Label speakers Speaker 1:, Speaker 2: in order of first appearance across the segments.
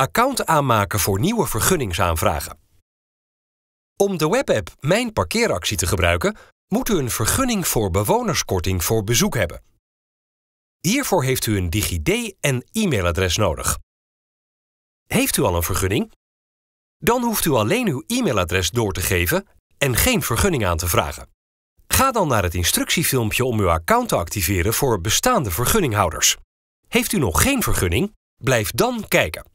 Speaker 1: Account aanmaken voor nieuwe vergunningsaanvragen. Om de webapp Mijn Parkeeractie te gebruiken, moet u een vergunning voor bewonerskorting voor bezoek hebben. Hiervoor heeft u een DigiD en e-mailadres nodig. Heeft u al een vergunning? Dan hoeft u alleen uw e-mailadres door te geven en geen vergunning aan te vragen. Ga dan naar het instructiefilmpje om uw account te activeren voor bestaande vergunninghouders. Heeft u nog geen vergunning? Blijf dan kijken.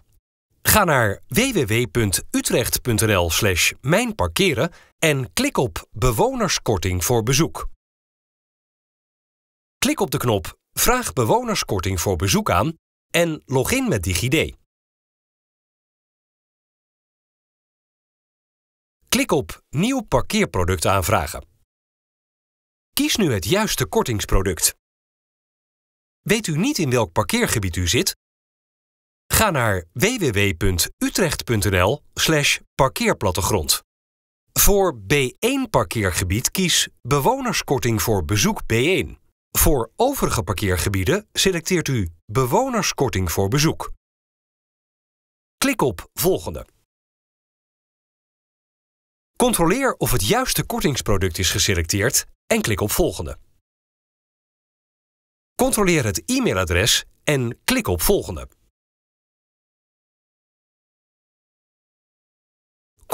Speaker 1: Ga naar www.utrecht.nl/slash mijnparkeren en klik op Bewonerskorting voor bezoek.
Speaker 2: Klik op de knop Vraag bewonerskorting voor bezoek aan en log in met DigiD. Klik op Nieuw parkeerproduct aanvragen. Kies nu het juiste kortingsproduct. Weet u niet in welk parkeergebied u zit?
Speaker 1: Ga naar www.utrecht.nl/slash parkeerplattegrond. Voor B1 parkeergebied kies Bewonerskorting voor bezoek B1.
Speaker 2: Voor overige parkeergebieden selecteert u Bewonerskorting voor bezoek. Klik op Volgende. Controleer of het juiste kortingsproduct is geselecteerd en klik op Volgende. Controleer het e-mailadres en klik op Volgende.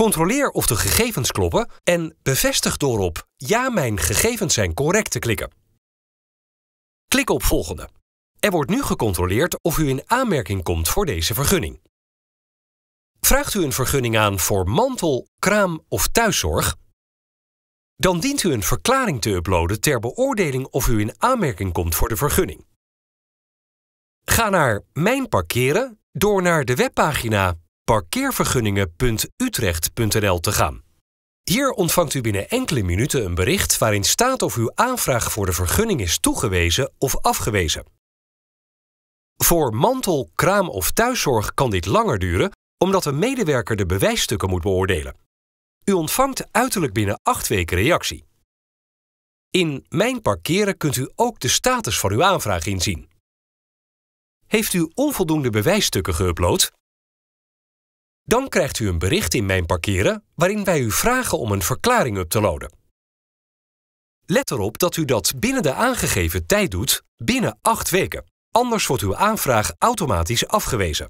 Speaker 2: Controleer of de gegevens kloppen en bevestig door op Ja, mijn gegevens zijn correct te klikken.
Speaker 1: Klik op Volgende. Er wordt nu gecontroleerd of u in aanmerking komt voor deze vergunning. Vraagt u een vergunning aan voor mantel, kraam of thuiszorg? Dan dient u een verklaring te uploaden ter beoordeling of u in aanmerking komt voor de vergunning. Ga naar Mijn parkeren door naar de webpagina parkeervergunningen.utrecht.nl te gaan. Hier ontvangt u binnen enkele minuten een bericht waarin staat of uw aanvraag voor de vergunning is toegewezen of afgewezen. Voor mantel, kraam of thuiszorg kan dit langer duren omdat een medewerker de bewijsstukken moet beoordelen. U ontvangt uiterlijk binnen acht weken reactie. In Mijn Parkeren kunt u ook de status van uw aanvraag inzien. Heeft u onvoldoende bewijsstukken geüpload? Dan krijgt u een bericht in Mijn Parkeren waarin wij u vragen om een verklaring up te laden. Let erop dat u dat binnen de aangegeven tijd doet, binnen acht weken. Anders wordt uw aanvraag automatisch afgewezen.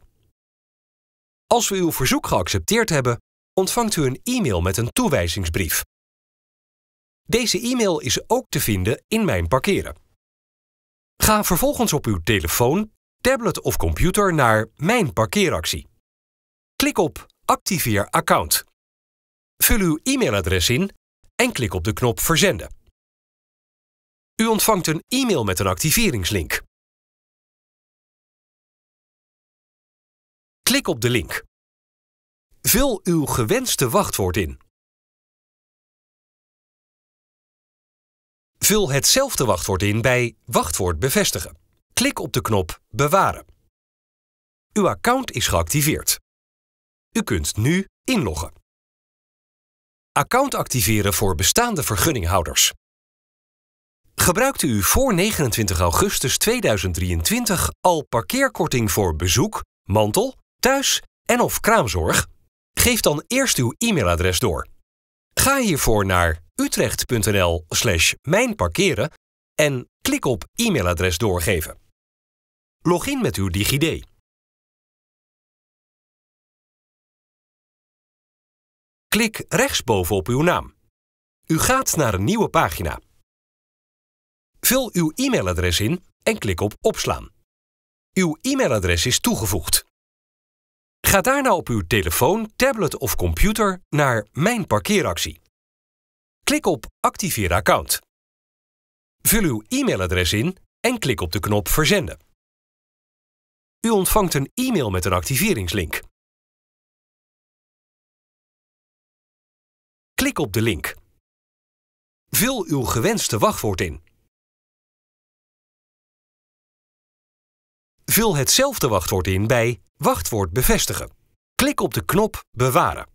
Speaker 1: Als we uw verzoek geaccepteerd hebben, ontvangt u een e-mail met een toewijzingsbrief. Deze e-mail is ook te vinden in Mijn Parkeren. Ga vervolgens op uw telefoon, tablet of computer naar Mijn Parkeeractie. Klik op Activeer account. Vul uw
Speaker 2: e-mailadres in en klik op de knop Verzenden. U ontvangt een e-mail met een activeringslink. Klik op de link. Vul uw gewenste wachtwoord in. Vul hetzelfde wachtwoord in bij Wachtwoord bevestigen. Klik op de knop Bewaren. Uw account is geactiveerd. U kunt nu inloggen. Account activeren voor bestaande vergunninghouders. Gebruikt u voor
Speaker 1: 29 augustus 2023 al parkeerkorting voor bezoek, mantel, thuis en of kraamzorg? Geef dan eerst uw e-mailadres door. Ga hiervoor naar utrecht.nl slash mijnparkeren en
Speaker 2: klik op e-mailadres doorgeven. Log in met uw DigiD. Klik rechtsboven op uw naam. U gaat naar een nieuwe pagina. Vul uw
Speaker 1: e-mailadres in en klik op Opslaan. Uw e-mailadres is toegevoegd. Ga daarna op uw telefoon, tablet of computer naar Mijn parkeeractie.
Speaker 2: Klik op Activeer account. Vul uw e-mailadres in en klik op de knop Verzenden. U ontvangt een e-mail met een activeringslink. Klik op de link. Vul uw gewenste wachtwoord in. Vul hetzelfde wachtwoord in bij Wachtwoord bevestigen. Klik op de knop Bewaren.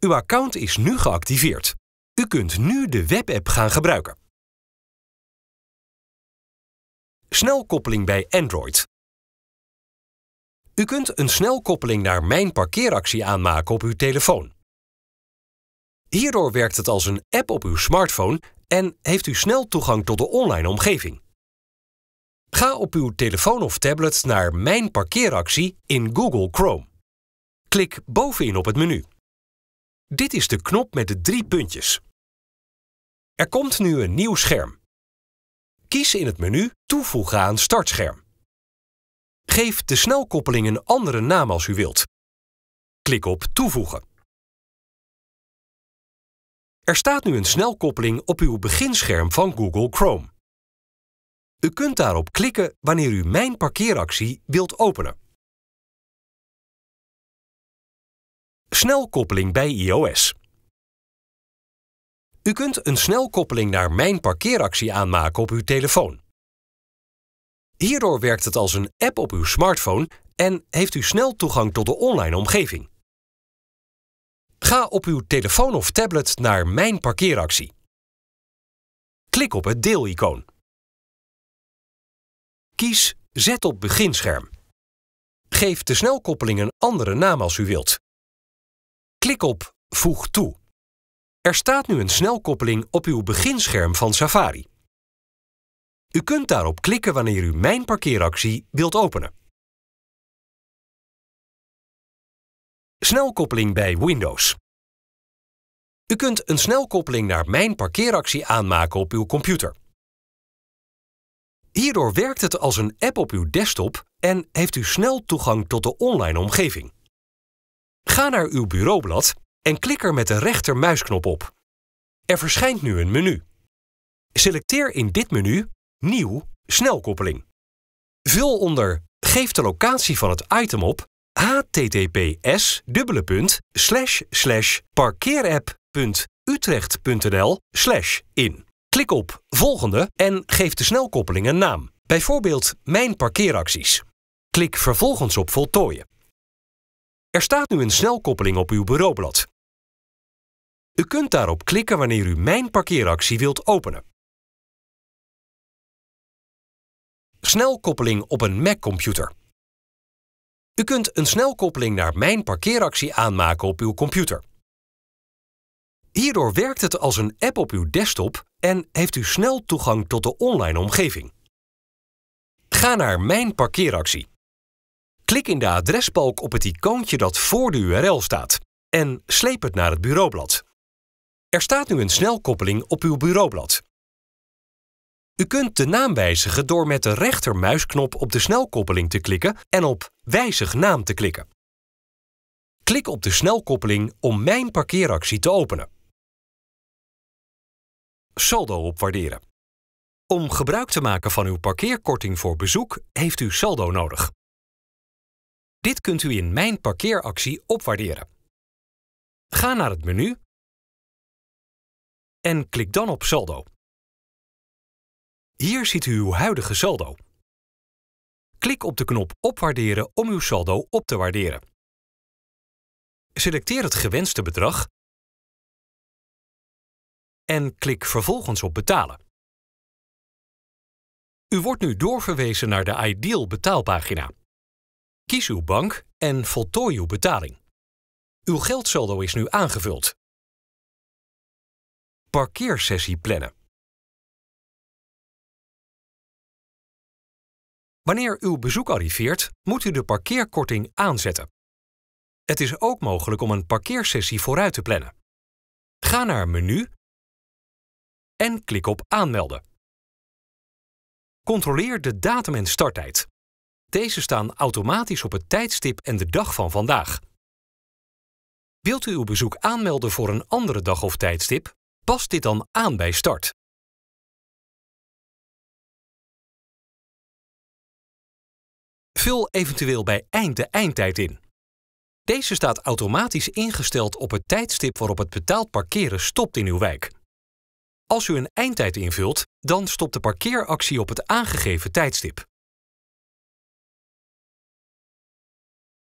Speaker 2: Uw account is nu geactiveerd. U kunt nu de webapp gaan gebruiken. Snelkoppeling bij Android. U kunt een snelkoppeling naar Mijn Parkeeractie aanmaken op uw telefoon.
Speaker 1: Hierdoor werkt het als een app op uw smartphone en heeft u snel toegang tot de online omgeving. Ga op uw telefoon of tablet naar Mijn parkeeractie
Speaker 2: in Google Chrome. Klik bovenin op het menu. Dit is de knop met de drie puntjes. Er komt nu een nieuw scherm.
Speaker 1: Kies in het menu Toevoegen aan startscherm. Geef de snelkoppeling een
Speaker 2: andere naam als u wilt. Klik op Toevoegen. Er staat nu een snelkoppeling op uw beginscherm van Google Chrome. U kunt daarop klikken wanneer u Mijn parkeeractie wilt openen. Snelkoppeling bij iOS U kunt een snelkoppeling naar Mijn parkeeractie aanmaken op uw
Speaker 1: telefoon. Hierdoor werkt het als een app op uw smartphone en heeft u snel toegang tot de online omgeving. Ga op uw telefoon of
Speaker 2: tablet naar Mijn parkeeractie. Klik op het deelicoon. Kies Zet op beginscherm. Geef de snelkoppeling een andere naam als u wilt. Klik op Voeg toe.
Speaker 1: Er staat nu een snelkoppeling op uw beginscherm van Safari.
Speaker 2: U kunt daarop klikken wanneer u Mijn parkeeractie wilt openen. Snelkoppeling bij Windows. U kunt een snelkoppeling naar Mijn parkeeractie aanmaken op uw computer.
Speaker 1: Hierdoor werkt het als een app op uw desktop en heeft u snel toegang tot de online omgeving. Ga naar uw bureaublad en klik er met de rechtermuisknop op. Er verschijnt nu een menu. Selecteer in dit menu Nieuw snelkoppeling. Vul onder Geef de locatie van het item op https parkeerapp.utrecht.nl in. Klik op Volgende en geef de snelkoppeling een naam, bijvoorbeeld Mijn parkeeracties. Klik vervolgens op Voltooien.
Speaker 2: Er staat nu een snelkoppeling op uw bureaublad. U kunt daarop klikken wanneer u Mijn parkeeractie wilt openen. Snelkoppeling op een Mac-computer. U kunt een snelkoppeling naar Mijn parkeeractie aanmaken op uw computer.
Speaker 1: Hierdoor werkt het als een app op uw desktop en heeft u snel toegang tot de online omgeving. Ga naar Mijn parkeeractie. Klik in de adresbalk op het icoontje dat voor de URL staat en sleep het naar het bureaublad. Er staat nu een snelkoppeling op uw bureaublad. U kunt de naam wijzigen door met de rechtermuisknop op de snelkoppeling te klikken en op Wijzig
Speaker 2: naam te klikken. Klik op de snelkoppeling om Mijn parkeeractie te openen. Saldo opwaarderen. Om gebruik te maken van uw parkeerkorting voor bezoek heeft u saldo nodig. Dit kunt u in Mijn parkeeractie opwaarderen. Ga naar het menu en klik dan op saldo. Hier ziet u uw huidige saldo. Klik op de knop Opwaarderen om uw saldo op te waarderen. Selecteer het gewenste bedrag en klik vervolgens op Betalen. U wordt nu doorverwezen naar de Ideal betaalpagina. Kies uw bank en voltooi uw betaling. Uw geldsaldo is nu aangevuld. Parkeersessie plannen. Wanneer uw bezoek arriveert, moet u de parkeerkorting aanzetten. Het is ook mogelijk om een parkeersessie vooruit te plannen. Ga naar Menu en klik op Aanmelden.
Speaker 1: Controleer de datum en starttijd. Deze staan automatisch op het tijdstip
Speaker 2: en de dag van vandaag. Wilt u uw bezoek aanmelden voor een andere dag of tijdstip, pas dit dan aan bij start. Vul eventueel bij eind de eindtijd in. Deze staat automatisch ingesteld op het tijdstip waarop het betaald parkeren stopt in uw wijk. Als u een eindtijd invult, dan stopt de parkeeractie op het aangegeven tijdstip.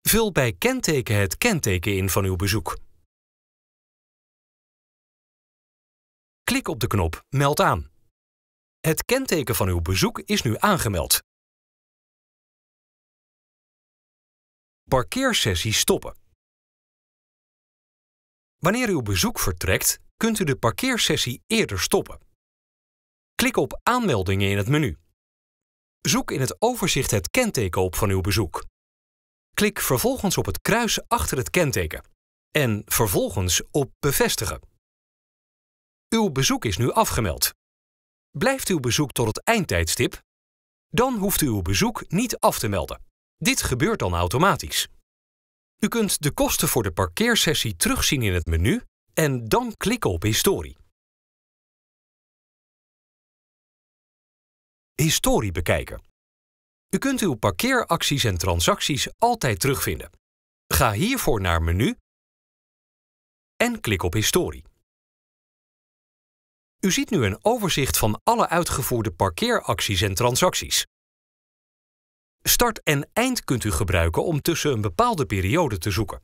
Speaker 2: Vul bij kenteken het kenteken in van uw bezoek. Klik op de knop Meld aan. Het kenteken van uw bezoek is nu aangemeld. Parkeersessie stoppen. Wanneer uw bezoek
Speaker 1: vertrekt, kunt u de parkeersessie eerder stoppen. Klik op Aanmeldingen in het menu. Zoek in het overzicht het kenteken op van uw bezoek. Klik vervolgens op het kruis achter het kenteken en vervolgens op Bevestigen. Uw bezoek is nu afgemeld. Blijft uw bezoek tot het eindtijdstip? Dan hoeft u uw bezoek niet af te melden. Dit gebeurt dan automatisch.
Speaker 2: U kunt de kosten voor de parkeersessie terugzien in het menu en dan klikken op Historie. Historie bekijken. U kunt uw parkeeracties en transacties altijd terugvinden. Ga hiervoor naar Menu en klik op Historie. U ziet nu een overzicht van alle uitgevoerde parkeeracties
Speaker 1: en transacties. Start en eind kunt u gebruiken om tussen een bepaalde periode te zoeken.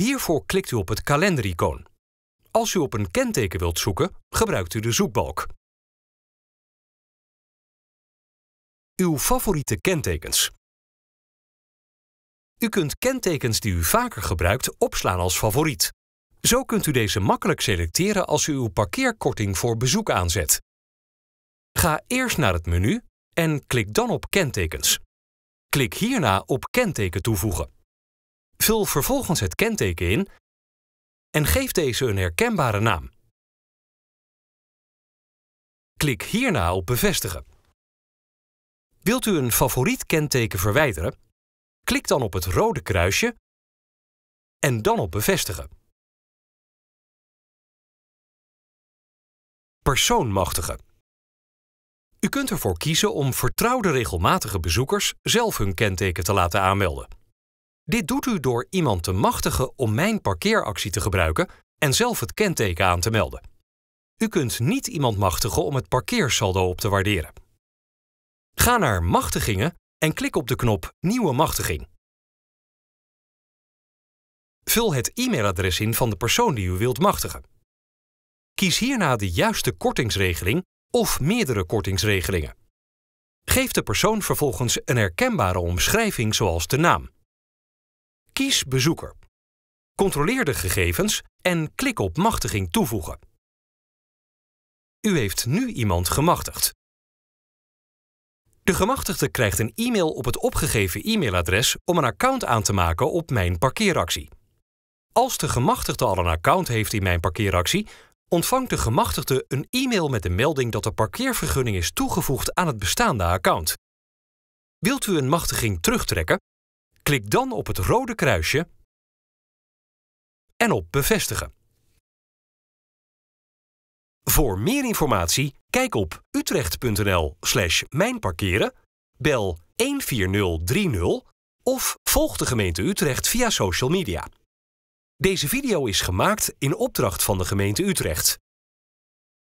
Speaker 1: Hiervoor klikt u op het kalendericoon. Als
Speaker 2: u op een kenteken wilt zoeken, gebruikt u de zoekbalk. Uw favoriete kentekens.
Speaker 1: U kunt kentekens die u vaker gebruikt opslaan als favoriet. Zo kunt u deze makkelijk selecteren als u uw parkeerkorting voor bezoek aanzet. Ga eerst naar het menu en klik dan op Kentekens. Klik hierna op Kenteken toevoegen.
Speaker 2: Vul vervolgens het kenteken in en geef deze een herkenbare naam. Klik hierna op Bevestigen. Wilt u een favoriet kenteken verwijderen? Klik dan op het rode kruisje en dan op Bevestigen. Persoon u kunt
Speaker 1: ervoor kiezen om vertrouwde regelmatige bezoekers zelf hun kenteken te laten aanmelden. Dit doet u door iemand te machtigen om mijn parkeeractie te gebruiken en zelf het kenteken aan te melden. U kunt niet iemand machtigen om het parkeersaldo op te waarderen. Ga naar Machtigingen en klik op de knop Nieuwe machtiging. Vul het e-mailadres in van de persoon die u wilt machtigen. Kies hierna de juiste kortingsregeling of meerdere kortingsregelingen. Geef de persoon vervolgens een herkenbare omschrijving zoals de naam.
Speaker 2: Kies bezoeker. Controleer de gegevens en klik op machtiging toevoegen. U heeft nu iemand gemachtigd.
Speaker 1: De gemachtigde krijgt een e-mail op het opgegeven e-mailadres om een account aan te maken op Mijn Parkeeractie. Als de gemachtigde al een account heeft in Mijn Parkeeractie, ontvangt de gemachtigde een e-mail met de melding dat de parkeervergunning is toegevoegd aan
Speaker 2: het bestaande account. Wilt u een machtiging terugtrekken? Klik dan op het rode kruisje en op Bevestigen. Voor meer informatie kijk op utrecht.nl
Speaker 1: mijnparkeren, bel 14030 of volg de gemeente
Speaker 2: Utrecht via social media. Deze video is gemaakt in opdracht van de gemeente Utrecht.